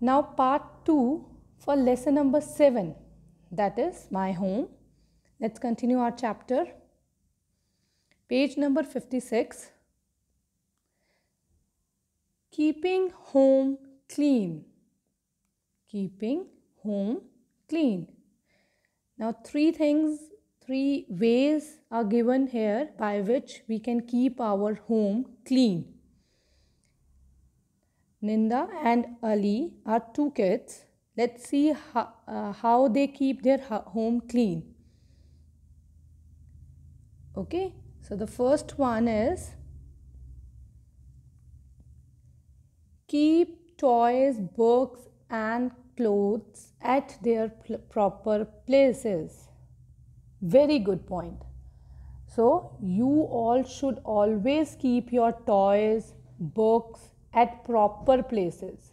Now part 2 for lesson number 7 that is my home. Let's continue our chapter. Page number 56. Keeping home clean. Keeping home clean. Now three things, three ways are given here by which we can keep our home clean. Ninda and Ali are two kids. Let's see how, uh, how they keep their home clean. Okay, so the first one is keep toys, books, and clothes at their proper places. Very good point. So, you all should always keep your toys, books, at proper places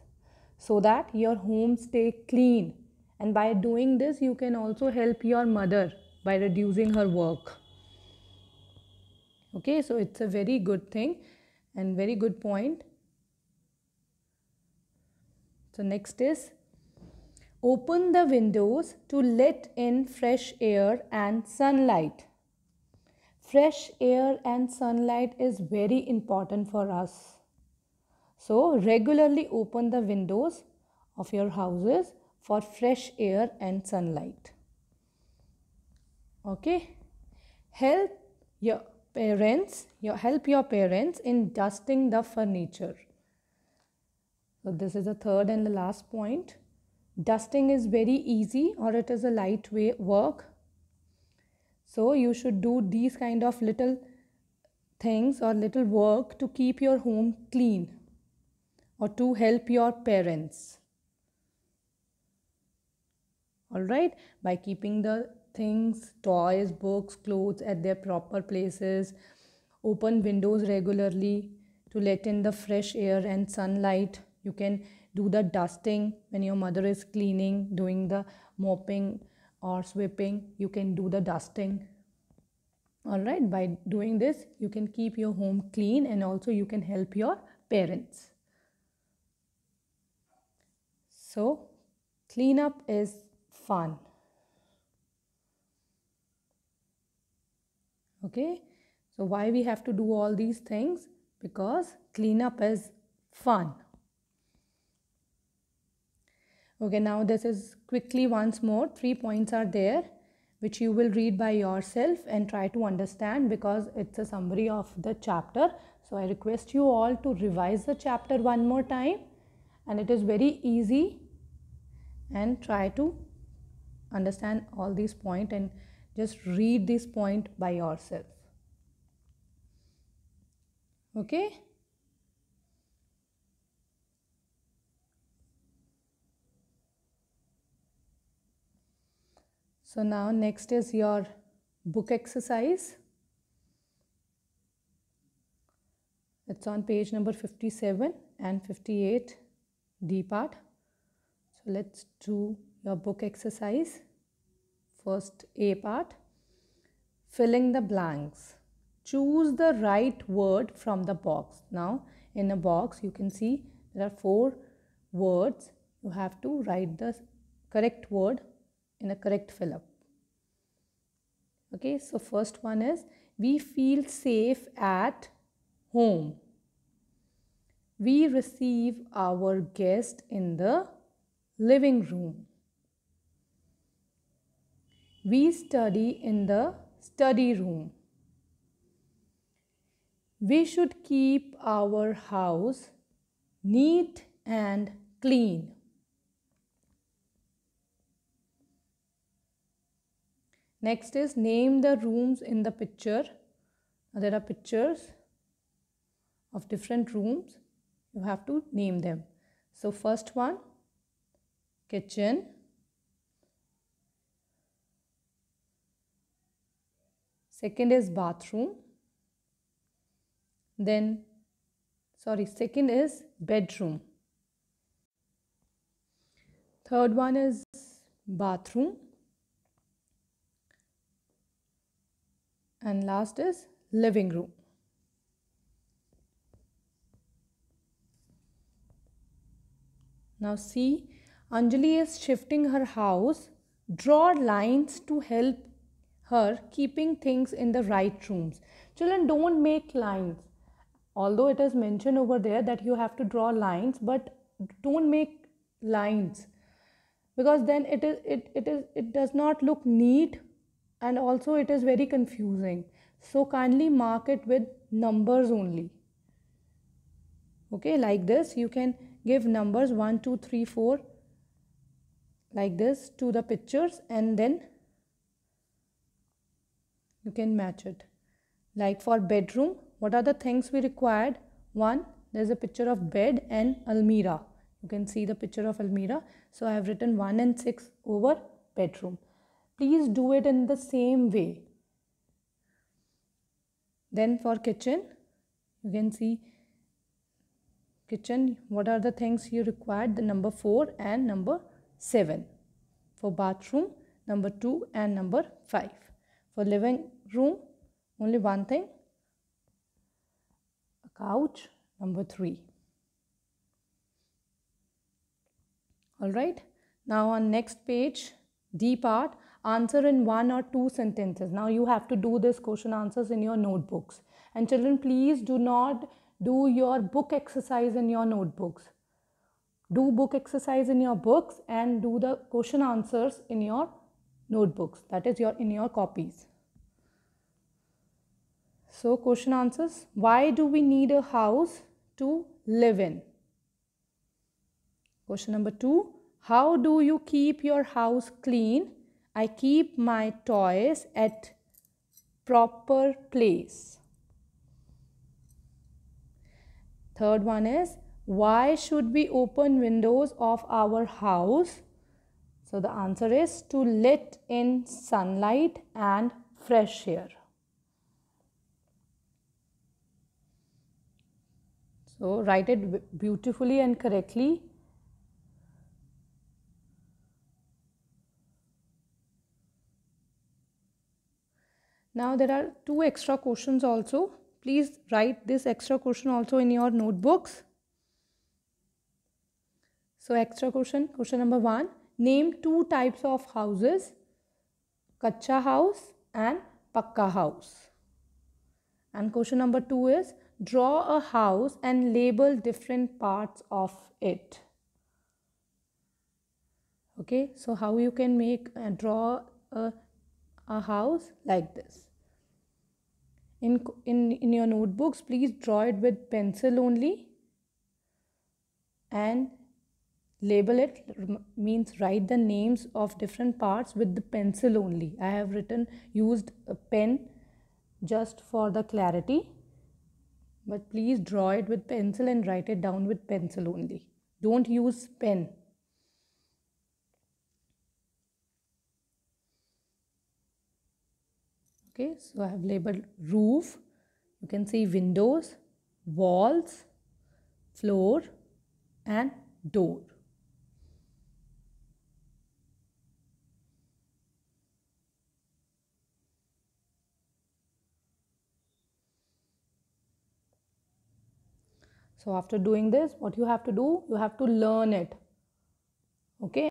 so that your home stay clean and by doing this you can also help your mother by reducing her work okay so it's a very good thing and very good point so next is open the windows to let in fresh air and sunlight fresh air and sunlight is very important for us so, regularly open the windows of your houses for fresh air and sunlight. Okay, help your parents, your help your parents in dusting the furniture. So this is the third and the last point. Dusting is very easy or it is a light way work. So you should do these kind of little things or little work to keep your home clean or to help your parents. Alright, by keeping the things, toys, books, clothes at their proper places, open windows regularly to let in the fresh air and sunlight. You can do the dusting when your mother is cleaning, doing the mopping or sweeping. You can do the dusting. All right, by doing this, you can keep your home clean and also you can help your parents. So, cleanup is fun. Okay, so why we have to do all these things? Because cleanup is fun. Okay, now this is quickly once more. Three points are there which you will read by yourself and try to understand because it's a summary of the chapter. So I request you all to revise the chapter one more time and it is very easy and try to understand all these point points and just read this point by yourself okay so now next is your book exercise it's on page number 57 and 58 d part so let's do your book exercise. First A part. Filling the blanks. Choose the right word from the box. Now in a box you can see there are four words. You have to write the correct word in a correct fill up. Okay, so first one is we feel safe at home. We receive our guest in the living room. We study in the study room. We should keep our house neat and clean. Next is name the rooms in the picture. There are pictures of different rooms. You have to name them. So first one kitchen second is bathroom then sorry second is bedroom third one is bathroom and last is living room now see Anjali is shifting her house. Draw lines to help her keeping things in the right rooms. Children, don't make lines. Although it is mentioned over there that you have to draw lines, but don't make lines because then it is it, it is it does not look neat and also it is very confusing so kindly mark it with numbers only okay like this you can give numbers 1 2 3 4 like this to the pictures and then you can match it like for bedroom what are the things we required one there's a picture of bed and almirah you can see the picture of almirah so i have written 1 and 6 over bedroom please do it in the same way then for kitchen you can see kitchen what are the things you required the number 4 and number 7 for bathroom number 2 and number 5 for living room only one thing a couch number 3 all right now on next page d part answer in one or two sentences now you have to do this question answers in your notebooks and children please do not do your book exercise in your notebooks do book exercise in your books and do the question answers in your notebooks that is your in your copies so question answers why do we need a house to live in question number 2 how do you keep your house clean i keep my toys at proper place third one is why should we open windows of our house? So the answer is to let in sunlight and fresh air. So write it beautifully and correctly. Now there are two extra questions also. Please write this extra question also in your notebooks. So extra question, question number 1. Name two types of houses, Kacha house and Pakka house. And question number 2 is, draw a house and label different parts of it. Okay, so how you can make and draw a, a house like this. In, in, in your notebooks, please draw it with pencil only and label it means write the names of different parts with the pencil only i have written used a pen just for the clarity but please draw it with pencil and write it down with pencil only don't use pen okay so i have labeled roof you can see windows walls floor and door So after doing this, what you have to do, you have to learn it. Okay.